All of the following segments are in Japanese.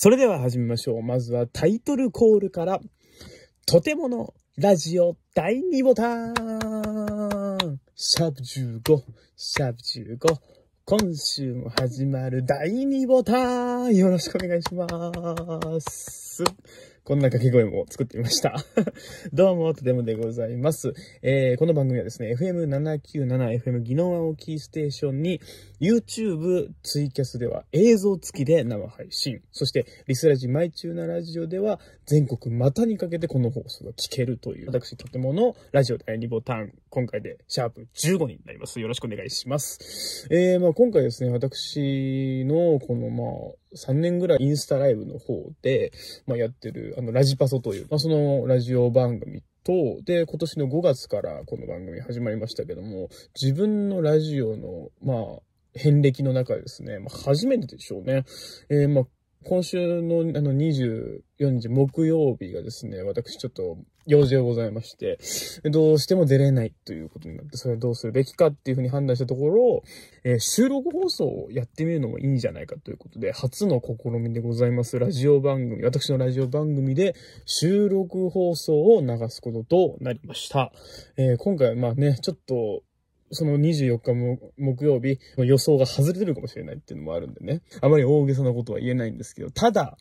それでは始めましょう。まずはタイトルコールから、とてものラジオ第2ボタンシャープ15、シャープ15、今週も始まる第2ボタンよろしくお願いします。こんな掛け声も作ってみました どうも、とてもでございます。えー、この番組はですね、FM797、FM 技能オキーステーションに、YouTube、ツイキャスでは映像付きで生配信。そして、リスラジマイチューナラジオでは、全国またにかけてこの放送が聞けるという、私、とてものラジオ第2ボタン、今回でシャープ15になります。よろしくお願いします。えー、まあ今回ですね、私の、この、まあ、3年ぐらいインスタライブの方で、まあ、やってる、あの、ラジパソという、まあ、そのラジオ番組と、で、今年の5月からこの番組始まりましたけども、自分のラジオの、まあ、遍歴の中ですね、まあ、初めてでしょうね。えー、まあ、今週のあの24日木曜日がですね、私ちょっと用事がございまして、どうしても出れないということになって、それはどうするべきかっていうふうに判断したところ、えー、収録放送をやってみるのもいいんじゃないかということで、初の試みでございますラジオ番組、私のラジオ番組で収録放送を流すこととなりました。えー、今回はまあね、ちょっと、その24日木曜日、予想が外れてるかもしれないっていうのもあるんでね。あまり大げさなことは言えないんですけど、ただ、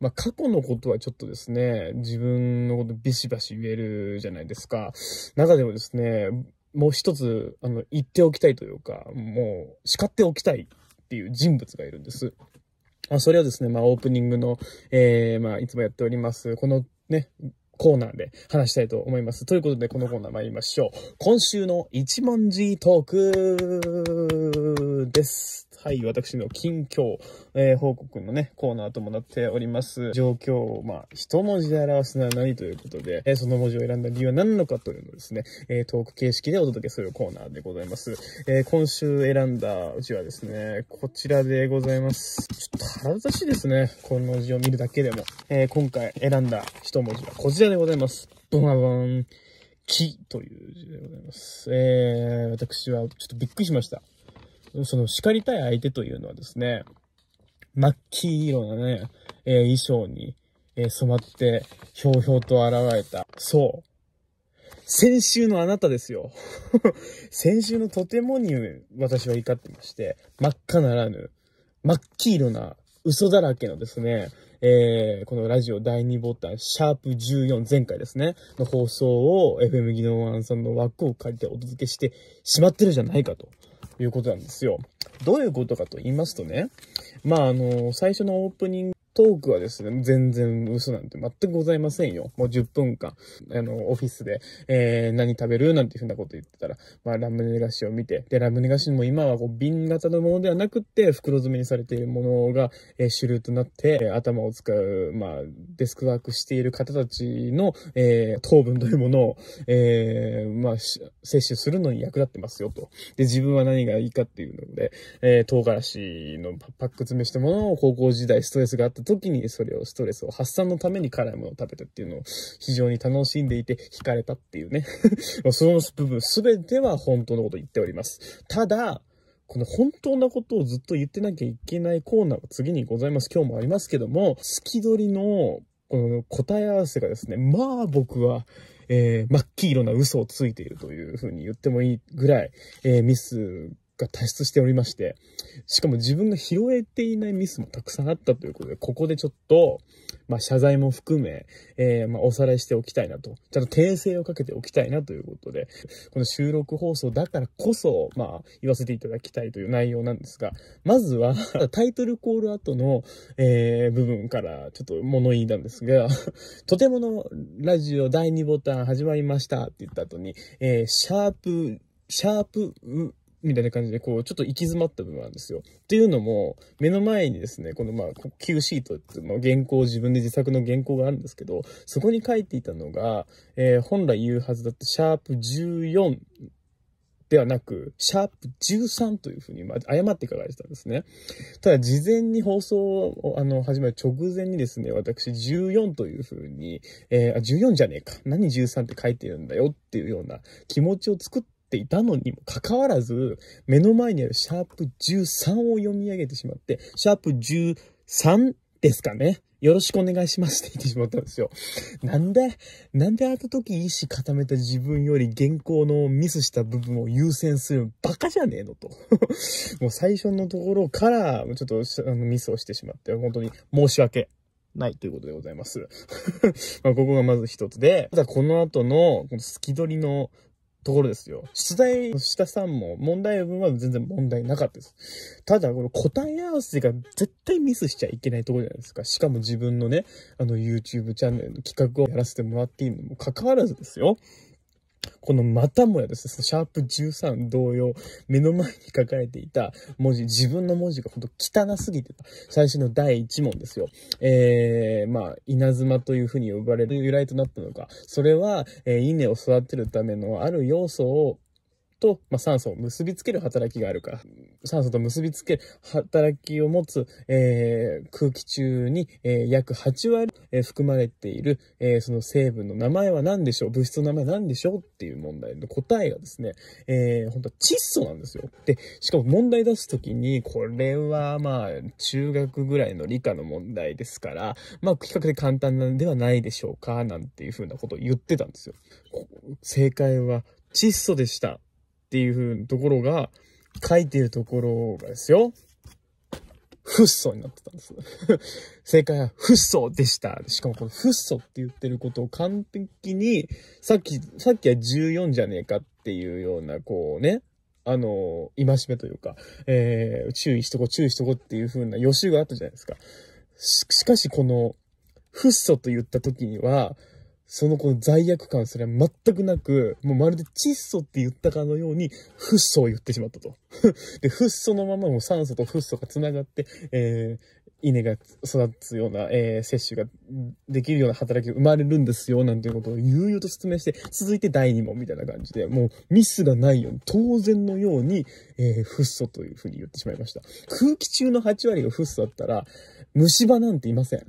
まあ、過去のことはちょっとですね、自分のことビシバシ言えるじゃないですか。中でもですね、もう一つ、あの、言っておきたいというか、もう、叱っておきたいっていう人物がいるんです。あそれをですね、まあ、オープニングの、えー、まあ、いつもやっております、このね、コーナーで話したいと思います。ということで、このコーナー参りましょう。今週の一文字トークです。はい、私の近況、えー、報告のね、コーナーともなっております。状況を、まあ、一文字で表すのは何ということで、えー、その文字を選んだ理由は何なのかというのをですね、えー、トーク形式でお届けするコーナーでございます。え今週選んだうちはですね、こちらでございます。ちょっと腹立たしいですね。この字を見るだけでも。え今回選んだ一文字はこちらでございます。ブワバン。木という字でございます。えー、私はちょっとびっくりしました。その叱りたい相手というのはですね、真っ黄色なね、えー、衣装に、えー、染まって、ひょうひょうと現れた。そう。先週のあなたですよ。先週のとてもに私は怒ってまして、真っ赤ならぬ、真っ黄色な嘘だらけのですね、えー、このラジオ第2ボタン、シャープ14前回ですね、の放送を FM 技能ワンさんの枠を借りてお届けしてしまってるじゃないかと。いうことなんですよ。どういうことかと言いますとね、まあ、あの、最初のオープニントークはですね、全然嘘なんて全くございませんよ。もう10分間、あの、オフィスで、えー、何食べるなんていうふうなこと言ってたら、まあ、ラムネ菓子を見て、で、ラムネ菓子も今はこう瓶型のものではなくて、袋詰めにされているものが、えー、主流となって、頭を使う、まあ、デスクワークしている方たちの、えー、糖分というものを、えー、まあ、摂取するのに役立ってますよと。で、自分は何がいいかっていうので、えー、唐辛子のパック詰めしたものを高校時代ストレスがあったった時にそれをストレスを発散のために辛いものを食べたっていうのを非常に楽しんでいて惹かれたっていうね その部分全ては本当のこと言っております。ただ、この本当なことをずっと言ってなきゃいけないコーナーが次にございます。今日もありますけども、好き取りのこの答え合わせがですね、まあ僕は、えー、真っ黄色な嘘をついているというふうに言ってもいいぐらい、えー、ミスが多出しておりまして、しかも自分が拾えていないミスもたくさんあったということで、ここでちょっと、まあ、謝罪も含め、えー、まあ、おさらいしておきたいなと、ちゃんと訂正をかけておきたいなということで、この収録放送だからこそ、まあ、言わせていただきたいという内容なんですが、まずは、タイトルコール後の、えー、部分から、ちょっと物言いなんですが、とてものラジオ第2ボタン始まりましたって言った後に、えー、シャープ、シャープ、みたいな感じで、こう、ちょっと行き詰まった部分なんですよ。っていうのも、目の前にですね、このまあ、Q シートっていうの原稿、自分で自作の原稿があるんですけど、そこに書いていたのが、えー、本来言うはずだったシャープ14ではなく、シャープ13というふうに、まあ、誤って書かれてたんですね。ただ、事前に放送を、あの、始まる直前にですね、私14というふうに、えー、14じゃねえか。何13って書いてるんだよっていうような気持ちを作って、ていたのにもかかわらず、目の前にあるシャープ13を読み上げてしまって、シャープ13ですかね。よろしくお願いしますって言ってしまったんですよ。なんで、なんであの時意思固めた自分より原稿のミスした部分を優先するバカじゃねえのと。もう最初のところから、ちょっとあのミスをしてしまって、本当に申し訳ないということでございます。まあここがまず一つで、ただこの後の、このスキドリのところですよ。出題した3問、問題文は全然問題なかったです。ただ、この答え合わせが絶対ミスしちゃいけないところじゃないですか。しかも自分のね、あの YouTube チャンネルの企画をやらせてもらっているのも関わらずですよ。このまたもやですね、シャープ13同様、目の前に書かれていた文字、自分の文字がほんと汚すぎてた。最初の第1問ですよ。えー、まあ、稲妻というふうに呼ばれる由来となったのか、それは、えー、稲を育てるためのある要素をと、まあ、酸素を結びつける働きがあるから、酸素と結びつける働きを持つ、えー、空気中に、えー、約8割、えー、含まれている、えー、その成分の名前は何でしょう物質の名前は何でしょうっていう問題の答えがですね、えー、本当は窒素なんですよ。で、しかも問題出すときに、これはまあ、中学ぐらいの理科の問題ですから、まあ、比較的簡単なんではないでしょうか、なんていうふうなことを言ってたんですよ。正解は窒素でした。っていうところが、書いてるところがですよ。フッ素になってたんです。正解はフッ素でした。しかもこのフッ素って言ってることを完璧に、さっき、さっきは14じゃねえかっていうような、こうね、あの、戒めというか、えー、注意しとこ、注意しとこっていう風な予習があったじゃないですか。し、しかしこの、フッ素と言った時には、そのこの罪悪感すら全くなく、もうまるで窒素って言ったかのように、フッ素を言ってしまったと。で、フッ素のままもう酸素とフッ素が繋がって、えー、稲が育つような、えー、摂取ができるような働きが生まれるんですよ、なんていうことを悠々と説明して、続いて第2問みたいな感じで、もうミスがないように、当然のように、えー、フッ素というふうに言ってしまいました。空気中の8割がフッ素だったら、虫歯なんていません。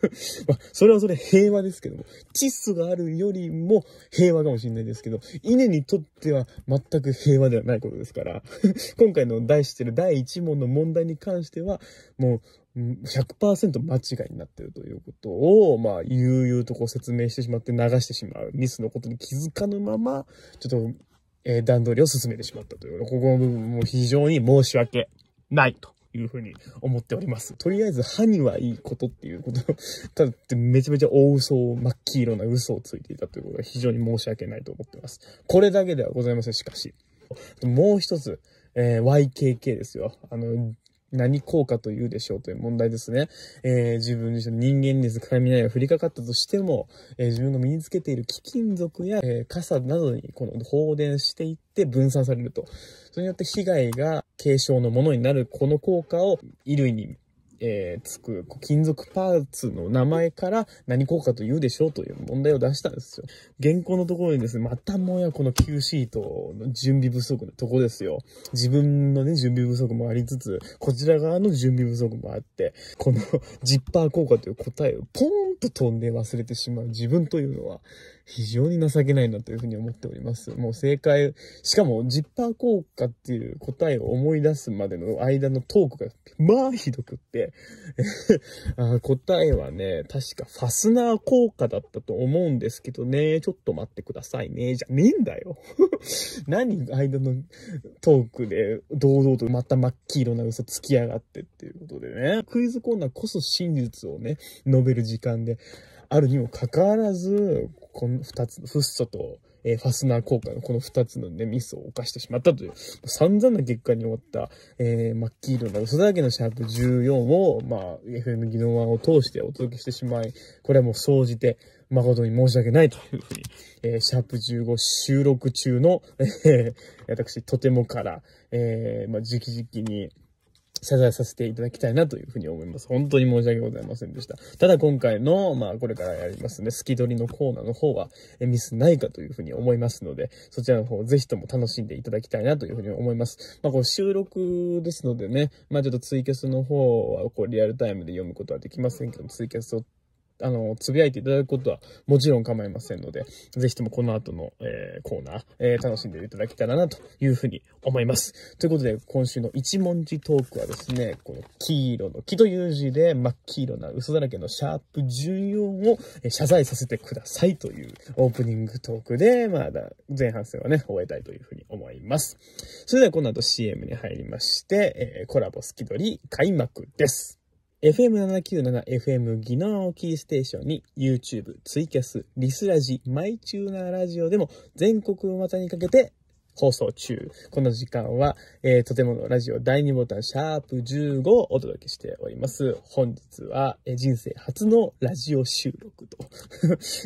まあ、それはそれ平和ですけども、窒素があるよりも平和かもしれないですけど、稲にとっては全く平和ではないことですから、今回の題してる第1問の問題に関しては、もう100%間違いになってるということを、まあ、悠々とこう説明してしまって流してしまう。ミスのことに気づかぬまま、ちょっと、えー、段取りを進めてしまったという、ここの部分も非常に申し訳ないと。いうふうに思っております。とりあえず歯にはいいことっていうこと、ただってめちゃめちゃ大嘘を、真っ黄色な嘘をついていたということが非常に申し訳ないと思ってます。これだけではございません、しかし。もう一つ、えー、YKK ですよ。あの、何効果というでしょうという問題ですね。えー、自分自身の人間です雷が降りかかったとしても、えー、自分が身につけている貴金属や、えー、傘などにこの放電していって分散されると。それによって被害が軽症のものになるこの効果を衣類にえー、つく金属パーツの名前から何効果と言うでしょうという問題を出したんですよ。現行のところにですね、またもやこの Q シートの準備不足のとこですよ。自分のね、準備不足もありつつ、こちら側の準備不足もあって、このジッパー効果という答えをポンと飛んで忘れてしまう自分というのは非常に情けないなというふうに思っております。もう正解、しかもジッパー効果っていう答えを思い出すまでの間のトークがまあひどくって あ答えはね、確かファスナー効果だったと思うんですけどね、ちょっと待ってくださいね、じゃねえんだよ 何間のトークで堂々とまた真っ黄色な嘘つきやがってっていうことでね、クイズコーナーこそ真実をね、述べる時間でで、あるにもかかわらず、この2つ、フッ素と、えファスナー効果のこの2つのね、ミスを犯してしまったという、散々な結果に終わった、えー、マッキー色な嘘だらけのシャープ14を、まあ、FM 技能1を通してお届けしてしまい、これはもう総じて、誠に申し訳ないというふうに、えー、シャープ15収録中の、えー、私、とてもから、えー、まあ、直々に、謝罪させていただきたいなというふうに思います。本当に申し訳ございませんでした。ただ今回の、まあこれからやりますね、スキドリのコーナーの方はミスないかというふうに思いますので、そちらの方ぜひとも楽しんでいただきたいなというふうに思います。まあこれ収録ですのでね、まあちょっとツイキャスの方はこうリアルタイムで読むことはできませんけども、ツイキャスをあの、つぶやいていただくことはもちろん構いませんので、ぜひともこの後の、えー、コーナー、えー、楽しんでいただけたらなというふうに思います。ということで、今週の一文字トークはですね、この黄色の木という字で真っ黄色な嘘だらけのシャープ14を謝罪させてくださいというオープニングトークで、まだ前半戦はね、終えたいというふうに思います。それではこの後 CM に入りまして、えー、コラボ好き取り開幕です。FM797FM 技能キーステーションに YouTube、ツイキャス、リスラジ、マイチューナーラジオでも全国を股にかけて放送中。この時間は、えー、とてものラジオ第2ボタンシャープ15をお届けしております。本 日は、えー、人生初のラジオ収録と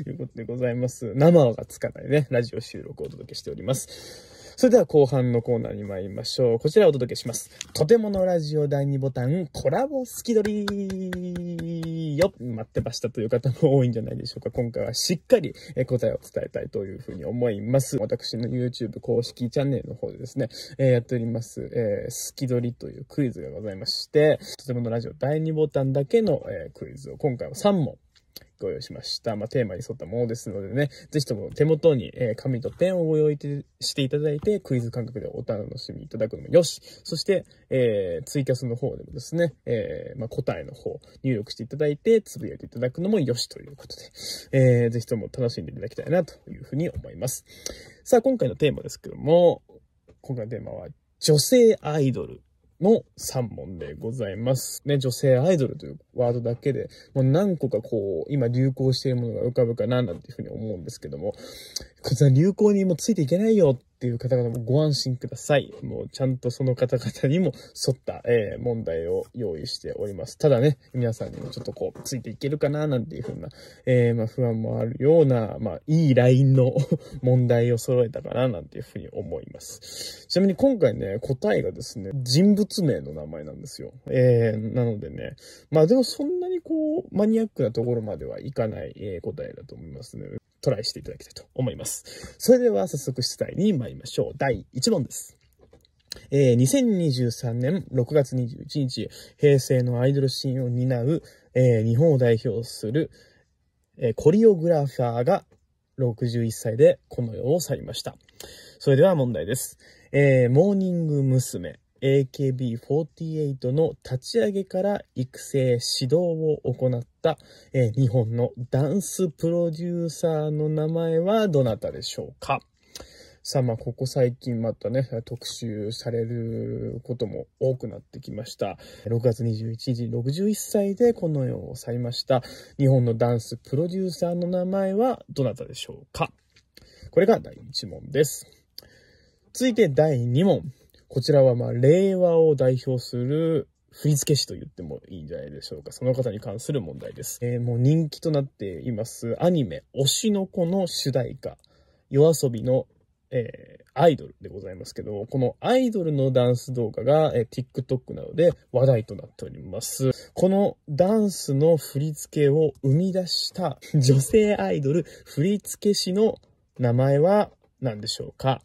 いうことでございます。生がつかないね、ラジオ収録をお届けしております。それでは後半のコーナーに参りましょう。こちらをお届けします。とてものラジオ第2ボタンコラボ好き取りよ待ってましたという方も多いんじゃないでしょうか。今回はしっかり答えを伝えたいというふうに思います。私の YouTube 公式チャンネルの方でですね、えー、やっております、えー、好き取りというクイズがございまして、とてものラジオ第2ボタンだけの、えー、クイズを今回は3問ご用意しました。まあ、テーマに沿ったものですのでね、ぜひとも手元に、えー、紙とペンをご用意していただいて、クイズ感覚でお楽しみいただくのもよし。そして、えー、ツイキャスの方でもですね、えー、まあ、答えの方、入力していただいて、つぶやいていただくのもよしということで、えー、ぜひとも楽しんでいただきたいなというふうに思います。さあ、今回のテーマですけども、今回のテーマは、女性アイドルの3問でございます。ね、女性アイドルというワードだけで、もう何個かこう、今流行しているものが浮かぶかな、なんていうふうに思うんですけども、こちは流行にもついていけないよっていう方々もご安心ください。もうちゃんとその方々にも沿った、えー、問題を用意しております。ただね、皆さんにもちょっとこう、ついていけるかななんていうふうな、えー、まあ不安もあるような、まあいいラインの 問題を揃えたかななんていうふうに思います。ちなみに今回ね、答えがですね、人物名の名前なんですよ。えー、なのでね、まあでもそんなにこう、マニアックなところまではいかない、えー、答えだと思いますね。トライしていただきたいと思います。それでは早速出題に参りましょう。第1問です。えー、2023年6月21日、平成のアイドルシーンを担う、えー、日本を代表する、えー、コリオグラファーが61歳でこの世を去りました。それでは問題です。えー、モーニング娘。AKB48 の立ち上げから育成指導を行った、えー、日本のダンスプロデューサーの名前はどなたでしょうかさあまあここ最近またね特集されることも多くなってきました6月21日61歳でこの世を去りました日本のダンスプロデューサーの名前はどなたでしょうかこれが第1問です続いて第2問こちらはまあ、令和を代表する振付師と言ってもいいんじゃないでしょうか。その方に関する問題です。えー、もう人気となっています、アニメ、推しの子の主題歌、夜遊びの、えー、アイドルでございますけど、このアイドルのダンス動画が、えー、TikTok などで話題となっております。このダンスの振り付けを生み出した女性アイドル振付師の名前は何でしょうか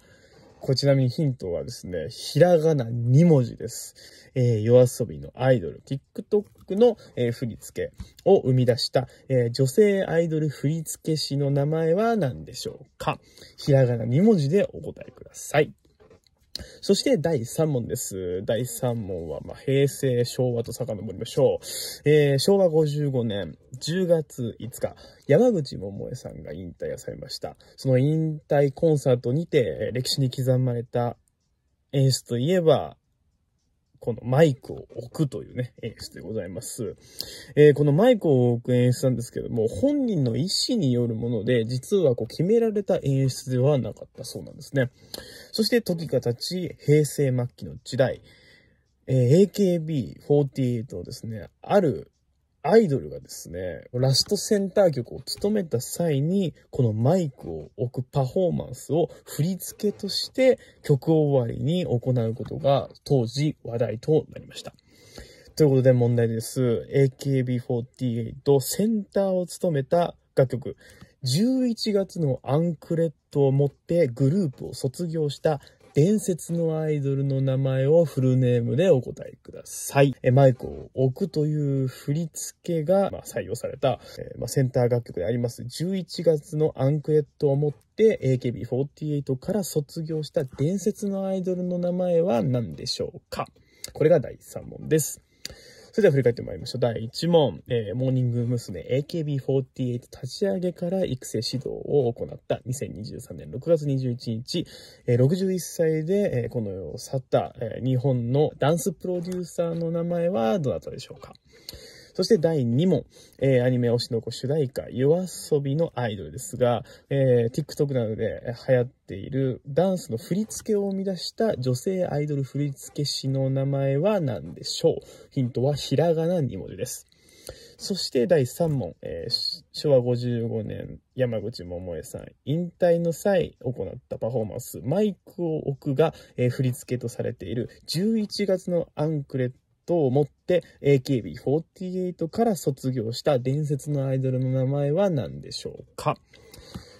こちなみにヒントはですね、ひらがな2文字です。えー、夜遊びのアイドル、TikTok の、えー、振り付けを生み出した、えー、女性アイドル振付師の名前は何でしょうかひらがな2文字でお答えください。そして第3問です。第3問は、ま平成、昭和と遡りましょう。えー、昭和55年10月5日、山口百恵さんが引退をされました。その引退コンサートにて、歴史に刻まれた演出といえば、このマイクを置くというね、演出でございます。えー、このマイクを置く演出なんですけども、本人の意思によるもので、実はこう決められた演出ではなかったそうなんですね。そして時が経ち、平成末期の時代、えー、AKB48 をですね、あるアイドルがですね、ラストセンター曲を務めた際に、このマイクを置くパフォーマンスを振り付けとして曲終わりに行うことが当時話題となりました。ということで問題です。AKB48 センターを務めた楽曲、11月のアンクレットを持ってグループを卒業した伝説のアイドルの名前をフルネームでお答えください。えマイクを置くという振り付けが、まあ、採用された、えー、まあ、センター楽曲であります11月のアンクレットを持って AKB48 から卒業した伝説のアイドルの名前は何でしょうかこれが第3問です。それでは振り返ってまいりましょう。第1問、えー、モーニング娘。AKB48 立ち上げから育成指導を行った2023年6月21日、えー、61歳で、えー、この世を去った、えー、日本のダンスプロデューサーの名前はどなたでしょうかそして第2問、えー、アニメ推しの子主題歌、夜遊びのアイドルですが、えー、TikTok などで流行っているダンスの振り付けを生み出した女性アイドル振り付け師の名前は何でしょうヒントはひらがな2文字です。そして第3問、えー、昭和55年、山口百恵さん、引退の際行ったパフォーマンス、マイクを置くが、えー、振り付けとされている11月のアンクレットと思って AKB48 から卒業した伝説のアイドルの名前は何でしょうか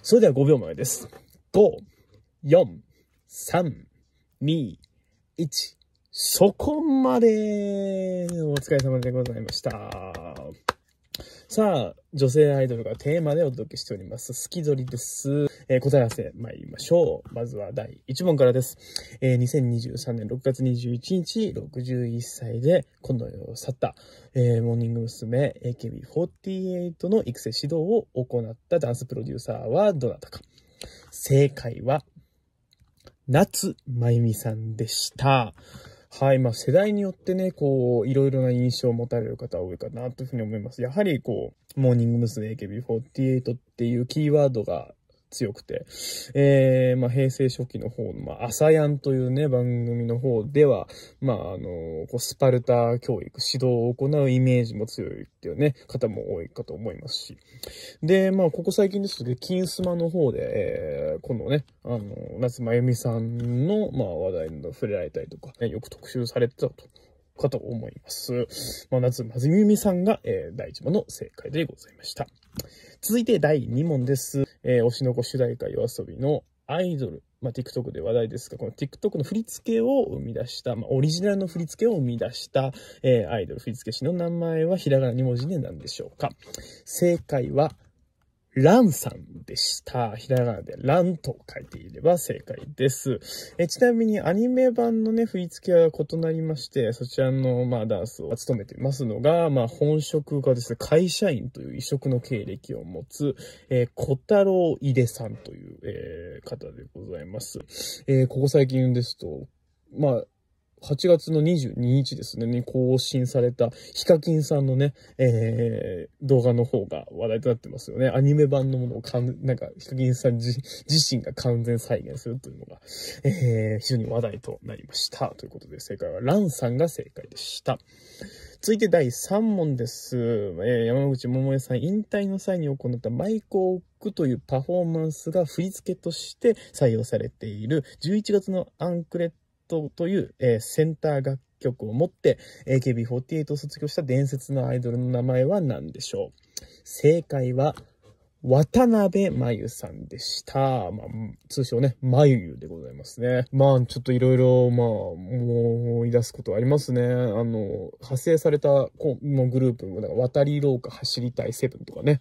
それでは5秒前です。5、4、3、2、1。そこまでお疲れ様でございました。さあ、女性アイドルがテーマでお届けしております。好きぞりです。えー、答え合わせ参りましょう。まずは第1問からです。えー、2023年6月21日、61歳でこの世を去った、えー、モーニング娘。AKB48 の育成指導を行ったダンスプロデューサーはどなたか。正解は、夏まゆみさんでした。はい、まあ、世代によってね、こう、いろいろな印象を持たれる方多いかなというふうに思います。やはりこう、モーニング娘。AKB48 っていうキーワードが強くて、えー、まあ、平成初期の方の、まあ、朝やんというね、番組の方では、まあ、あの、こう、スパルタ教育、指導を行うイメージも強いっていうね、方も多いかと思いますし。で、まあ、ここ最近ですと、金スマの方で、えー、このね、あの、夏真由美さんの、まあ、話題に触れられたりとか、ね、よく特集されてたと。かと思います。まあ、夏真由美さんが、えー、第1問の正解でございました。続いて第2問です。えー、推しの子主題歌 yoasobi のアイドル。まあ、TikTok で話題ですが、この TikTok の振り付けを生み出した、まあ、オリジナルの振り付けを生み出した、えー、アイドル振付師の名前はひらがな2文字で何でしょうか正解は、ランさんでした。ひらがなでランと書いていれば正解です。えちなみにアニメ版のね、振り付けは異なりまして、そちらの、まあ、ダンスを務めていますのが、まあ、本職がですね、会社員という異色の経歴を持つ、えー、小太郎井出さんという、えー、方でございます。えー、ここ最近ですと、まあ、8月の22日ですね、に更新されたヒカキンさんのね、えー、動画の方が話題となってますよね。アニメ版のものをなんかヒカキンさん自身が完全再現するというのが、えー、非常に話題となりました。ということで正解はランさんが正解でした。続いて第3問です。えー、山口百恵さん引退の際に行ったマイクオークというパフォーマンスが振り付けとして採用されている11月のアンクレットという、えー、センター楽曲を持って AKB48 を卒業した伝説のアイドルの名前は何でしょう正解は渡辺真由さんでした。まあ、通称ね、真由でございますね。まあ、ちょっといろいろ、まあ、思い出すことありますね。あの、派生された、こう、のグループも、んか渡り廊下走りたいセブンとかね。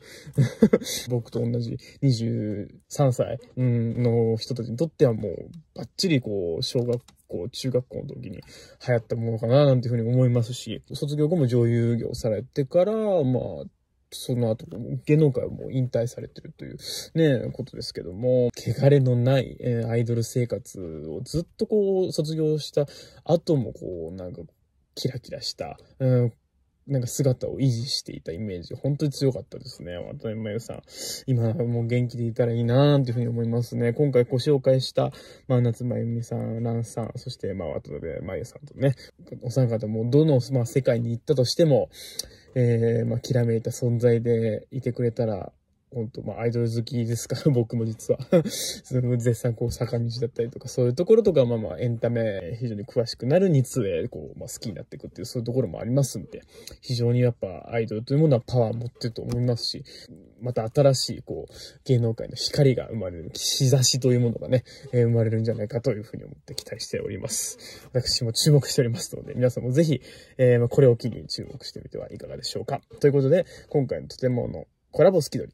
僕と同じ23歳の人たちにとってはもう、バッチリこう、小学校、中学校の時に流行ったものかな、なんていうふうに思いますし、卒業後も女優業されてから、まあ、その後、芸能界をもう引退されてるというね、ことですけども、汚れのない、えー、アイドル生活をずっとこう、卒業した後もこう、なんか、キラキラした、うん、なんか姿を維持していたイメージ、本当に強かったですね。渡辺真由さん。今もう元気でいたらいいなーっていうふうに思いますね。今回ご紹介した、まあ、夏真由美さん、蘭さん、そして、まあ、渡辺真由さんとね、お三方もどの、まあ、世界に行ったとしても、えー、まあ、きらめいた存在でいてくれたら、本当まあ、アイドル好きですから、僕も実は その絶賛こう、坂道だったりとか、そういうところとか、まあまあ、エンタメ非常に詳しくなるにつれ、こう、まあ、好きになっていくっていう、そういうところもありますんで、非常にやっぱ、アイドルというものはパワー持ってると思いますし、また新しい、こう、芸能界の光が生まれる、兆しというものがね、えー、生まれるんじゃないかというふうに思って期待しております。私も注目しておりますので、皆さんもぜひ、えー、まあ、これを機に注目してみてはいかがでしょうか。ということで、今回のとてものコラボスキドリ。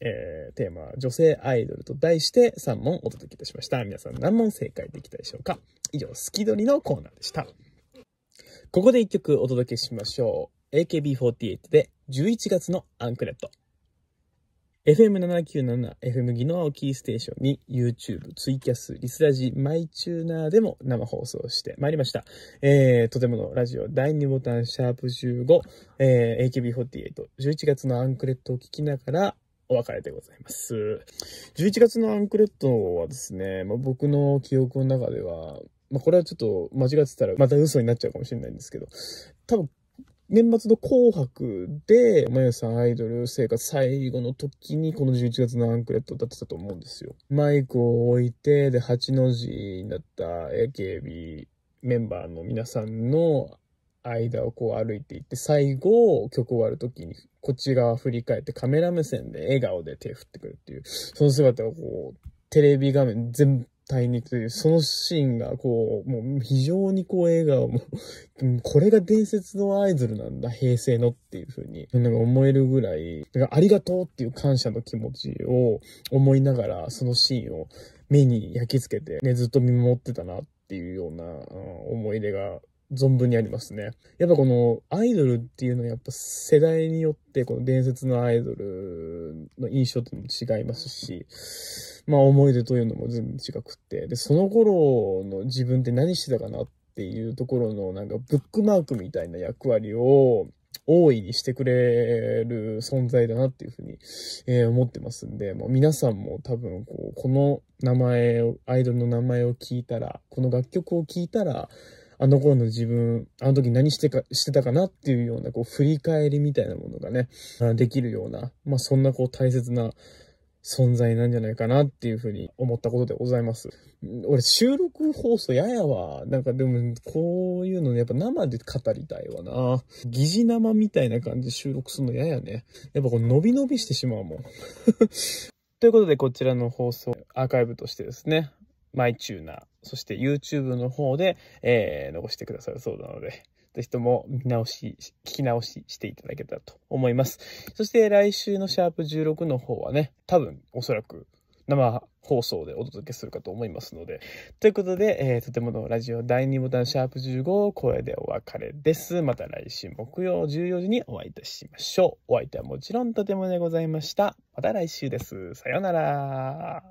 えー、テーマは女性アイドルと題して3問お届けいたしました。皆さん何問正解できたでしょうか以上、好き取りのコーナーでした。ここで1曲お届けしましょう。AKB48 で11月のアンクレット。FM797、FM 技能キーステーションに YouTube、ツイキャス、リスラジ、マイチューナーでも生放送してまいりました。えー、とてものラジオ第2ボタンシャープ15、えー、AKB48、11月のアンクレットを聞きながら、お別れでございます。11月のアンクレットはですね、まあ、僕の記憶の中では、まあ、これはちょっと間違ってたらまた嘘になっちゃうかもしれないんですけど、多分、年末の紅白で、まゆさんアイドル生活最後の時に、この11月のアンクレットだってたと思うんですよ。マイクを置いて、で、8の字になった AKB メンバーの皆さんの間をこう歩いていって、最後、曲終わるときに、こっち側振り返ってカメラ目線で笑顔で手振ってくるっていう、その姿をこう、テレビ画面全体にという、そのシーンがこう、もう非常にこう笑顔もこれが伝説のアイドルなんだ、平成のっていうふうに、なんか思えるぐらい、だからありがとうっていう感謝の気持ちを思いながら、そのシーンを目に焼き付けて、ね、ずっと見守ってたなっていうような、思い出が存分にありますね。やっぱこのアイドルっていうのはやっぱ世代によってこの伝説のアイドルの印象っても違いますし、まあ思い出というのも全部違くって、で、その頃の自分って何してたかなっていうところのなんかブックマークみたいな役割を大いにしてくれる存在だなっていうふうに、えー、思ってますんで、もう皆さんも多分こう、この名前を、アイドルの名前を聞いたら、この楽曲を聞いたら、あの頃の自分、あの時何してか、してたかなっていうような、こう、振り返りみたいなものがね、できるような、まあ、そんなこう、大切な存在なんじゃないかなっていうふうに思ったことでございます。俺、収録放送ややわ。なんかでも、こういうのね、やっぱ生で語りたいわな。疑似生みたいな感じで収録するのややね。やっぱこう、伸び伸びしてしまうもん。ということで、こちらの放送、アーカイブとしてですね、マイチューナー、そして YouTube の方で、えー、残してくださるそうなので、ぜひとも見直し、聞き直ししていただけたらと思います。そして来週のシャープ16の方はね、多分おそらく生放送でお届けするかと思いますので。ということで、えー、とてものラジオ第2ボタンシャープ15、を声でお別れです。また来週木曜14時にお会いいたしましょう。お相手はもちろんとてもでございました。また来週です。さようなら。